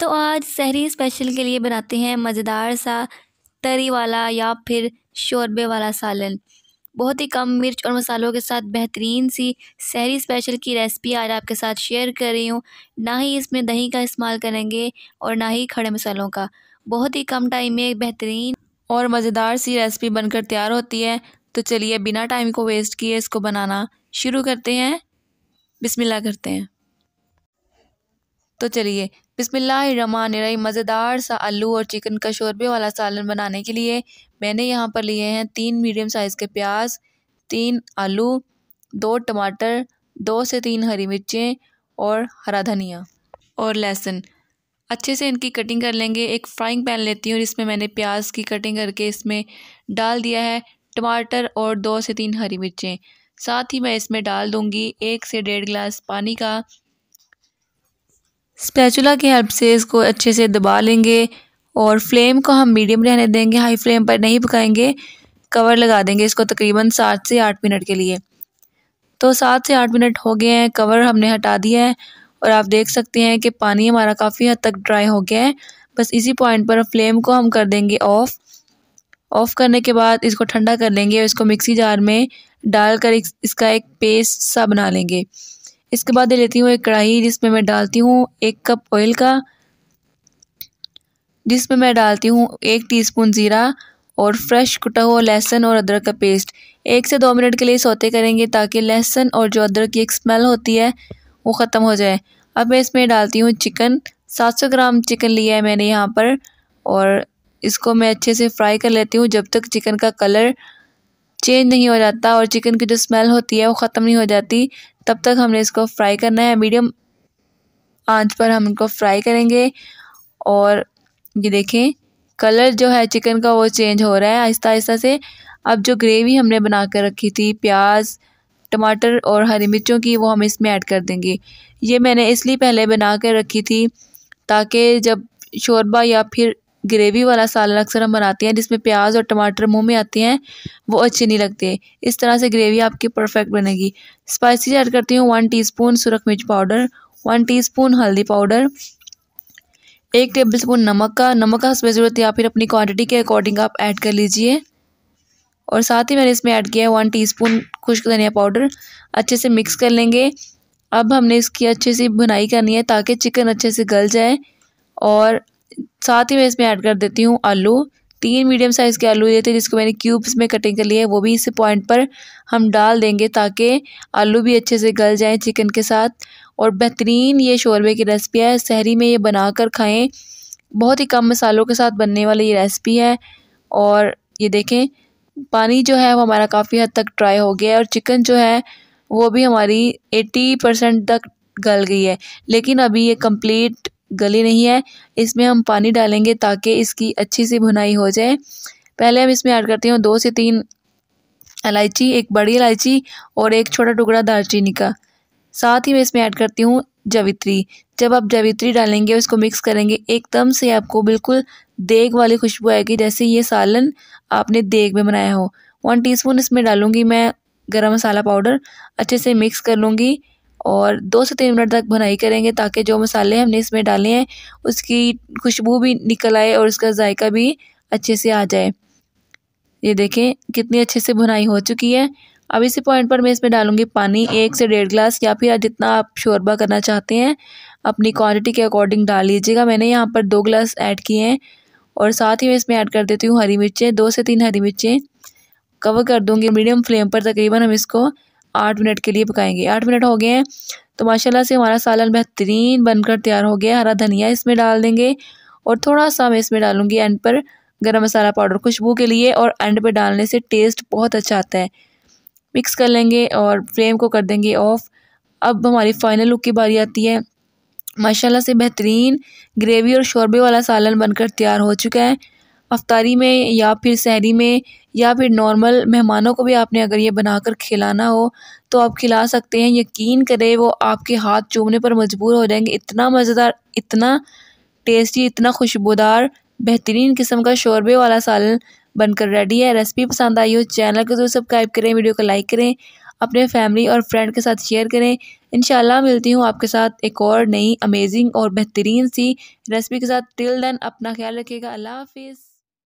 तो आज सहरी स्पेशल के लिए बनाते हैं मज़ेदार सा तरी वाला या फिर शोरबे वाला सालन बहुत ही कम मिर्च और मसालों के साथ बेहतरीन सी सहरी स्पेशल की रेसिपी आज आपके साथ शेयर कर रही हूँ ना ही इसमें दही का इस्तेमाल करेंगे और ना ही खड़े मसालों का बहुत ही कम टाइम में बेहतरीन और मज़ेदार सी रेसिपी बनकर तैयार होती है तो चलिए बिना टाइम को वेस्ट किए इसको बनाना शुरू करते हैं बिस्मिल्लाह करते हैं तो चलिए रही मज़ेदार सा आलू और चिकन का शोरबे वाला सालन बनाने के लिए मैंने यहाँ पर लिए हैं तीन मीडियम साइज़ के प्याज तीन आलू दो टमाटर दो से तीन हरी मिर्चें और हरा धनिया और लहसुन अच्छे से इनकी कटिंग कर लेंगे एक फ्राइंग पैन लेती हूँ जिसमें मैंने प्याज की कटिंग करके इसमें डाल दिया है टमाटर और दो से तीन हरी मिर्चें साथ ही मैं इसमें डाल दूँगी एक से डेढ़ गिलास पानी का स्पैचुला की हेल्प से इसको अच्छे से दबा लेंगे और फ्लेम को हम मीडियम रहने देंगे हाई फ्लेम पर नहीं पकाएंगे कवर लगा देंगे इसको तकरीबन सात से आठ मिनट के लिए तो सात से आठ मिनट हो गए हैं कवर हमने हटा दिया है और आप देख सकते हैं कि पानी हमारा काफ़ी हद तक ड्राई हो गया है बस इसी पॉइंट पर फ्लेम को हम कर देंगे ऑफ़ ऑफ़ करने के बाद इसको ठंडा कर लेंगे और इसको मिक्सी जार में डालकर इसका एक पेस्ट सा बना लेंगे इसके बाद लेती हूँ एक कढ़ाई जिसमें मैं डालती हूँ एक कप ऑयल का जिसमें मैं डालती हूँ एक टीस्पून ज़ीरा और फ्रेश कुटा हुआ लहसुन और अदरक का पेस्ट एक से दो मिनट के लिए सोते करेंगे ताकि लहसुन और जो अदरक की एक स्मेल होती है वो ख़त्म हो जाए अब मैं इसमें डालती हूँ चिकन 700 ग्राम चिकन लिया है मैंने यहाँ पर और इसको मैं अच्छे से फ्राई कर लेती हूँ जब तक चिकन का कलर चेंज नहीं हो जाता और चिकन की जो स्मेल होती है वो ख़त्म नहीं हो जाती तब तक हमने इसको फ्राई करना है मीडियम आंच पर हम इनको फ्राई करेंगे और ये देखें कलर जो है चिकन का वो चेंज हो रहा है आहिस्ता आहिस्ता से अब जो ग्रेवी हमने बना कर रखी थी प्याज टमाटर और हरी मिर्चों की वो हम इसमें ऐड कर देंगे ये मैंने इसलिए पहले बना कर रखी थी ताकि जब शोरबा या फिर ग्रेवी वाला सालन अक्सर हम बनाते हैं जिसमें प्याज और टमाटर मुंह में आते हैं वो अच्छे नहीं लगते इस तरह से ग्रेवी आपकी परफेक्ट बनेगी स्पाइसी ऐड करती हूँ वन टीस्पून सुरख मिर्च पाउडर वन टीस्पून हल्दी पाउडर एक टेबल स्पून नमक का नमक का हमें ज़रूरत है या फिर अपनी क्वान्टिटी के अकॉर्डिंग आप ऐड कर लीजिए और साथ ही मैंने इसमें ऐड किया है वन स्पून खुश्क धनिया पाउडर अच्छे से मिक्स कर लेंगे अब हमने इसकी अच्छे से भुनाई करनी है ताकि चिकन अच्छे से गल जाए और साथ ही मैं इसमें ऐड कर देती हूँ आलू तीन मीडियम साइज़ के आलू ये थे जिसको मैंने क्यूब्स में कटिंग कर लिया है वो भी इस पॉइंट पर हम डाल देंगे ताकि आलू भी अच्छे से गल जाएँ चिकन के साथ और बेहतरीन ये शोरबे की रेसिपी है शहरी में ये बना कर खाएं बहुत ही कम मसालों के साथ बनने वाली ये रेसिपी है और ये देखें पानी जो है वो हमारा काफ़ी हद तक ड्राई हो गया है और चिकन जो है वो भी हमारी एटी परसेंट तक गल गई है लेकिन अभी ये कंप्लीट गली नहीं है इसमें हम पानी डालेंगे ताकि इसकी अच्छी सी भुनाई हो जाए पहले हम इसमें ऐड करती हूँ दो से तीन इलायची एक बड़ी इलायची और एक छोटा टुकड़ा दालचीनी का साथ ही मैं इसमें ऐड करती हूँ जवित्री जब आप जवित्री डालेंगे उसको मिक्स करेंगे एकदम से आपको बिल्कुल देग वाली खुशबू आएगी जैसे ये सालन आपने देग में बनाया हो वन टीस्पून इसमें डालूँगी मैं गरम मसाला पाउडर अच्छे से मिक्स कर लूँगी और दो से तीन मिनट तक भुनाई करेंगे ताकि जो मसाले हमने इसमें डाले हैं उसकी खुशबू भी निकल आए और उसका जायका भी अच्छे से आ जाए ये देखें कितनी अच्छे से भुनाई हो चुकी है अब इसी पॉइंट पर मैं इसमें डालूंगी पानी एक से डेढ़ ग्लास या फिर जितना आप शोरबा करना चाहते हैं अपनी क्वांटिटी के अकॉर्डिंग डाल लीजिएगा मैंने यहाँ पर दो ग्लास ऐड किए हैं और साथ ही मैं इसमें ऐड कर देती हूँ हरी मिर्चें दो से तीन हरी मिर्चें कवर कर दूँगी मीडियम फ्लेम पर तकरीबन हम इसको आठ मिनट के लिए पकाएंगे आठ मिनट हो गए हैं तो माशाल्लाह से हमारा सालन बेहतरीन बनकर तैयार हो गया हरा धनिया इसमें डाल देंगे और थोड़ा सा मैं इसमें डालूँगी एंड पर गरम मसाला पाउडर खुशबू के लिए और एंड पर डालने से टेस्ट बहुत अच्छा आता है मिक्स कर लेंगे और फ्लेम को कर देंगे ऑफ़ अब हमारी फ़ाइनल लुक की बारी आती है माशाल्लाह से बेहतरीन ग्रेवी और शोरबे वाला सालन बनकर तैयार हो चुका है अफ्तारी में या फिर सहरी में या फिर नॉर्मल मेहमानों को भी आपने अगर ये बनाकर खिलाना हो तो आप खिला सकते हैं यकीन करें वो आपके हाथ चूमने पर मजबूर हो जाएंगे इतना मज़ेदार इतना टेस्टी इतना खुशबूदार बेहतरीन किस्म का शोरबे वाला सालन बनकर रेडी है रेसिपी पसंद आई हो चैनल को जरूर सब्सक्राइब करें वीडियो को लाइक करें अपने फैमिली और फ्रेंड के साथ शेयर करें इन मिलती हूँ आपके साथ एक और नई अमेजिंग और बेहतरीन सी रेसिपी के साथ टिल देन अपना ख्याल रखिएगा अल्लाह हाफिज़